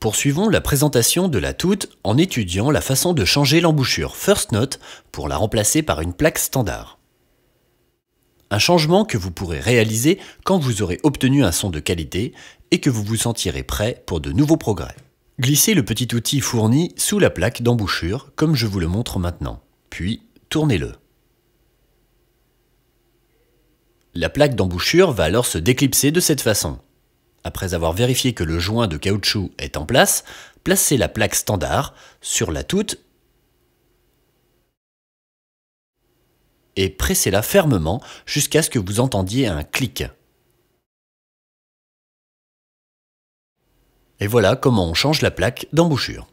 Poursuivons la présentation de la toute en étudiant la façon de changer l'embouchure First Note pour la remplacer par une plaque standard. Un changement que vous pourrez réaliser quand vous aurez obtenu un son de qualité et que vous vous sentirez prêt pour de nouveaux progrès. Glissez le petit outil fourni sous la plaque d'embouchure comme je vous le montre maintenant, puis tournez-le. La plaque d'embouchure va alors se déclipser de cette façon. Après avoir vérifié que le joint de caoutchouc est en place, placez la plaque standard sur la toute et pressez-la fermement jusqu'à ce que vous entendiez un clic. Et voilà comment on change la plaque d'embouchure.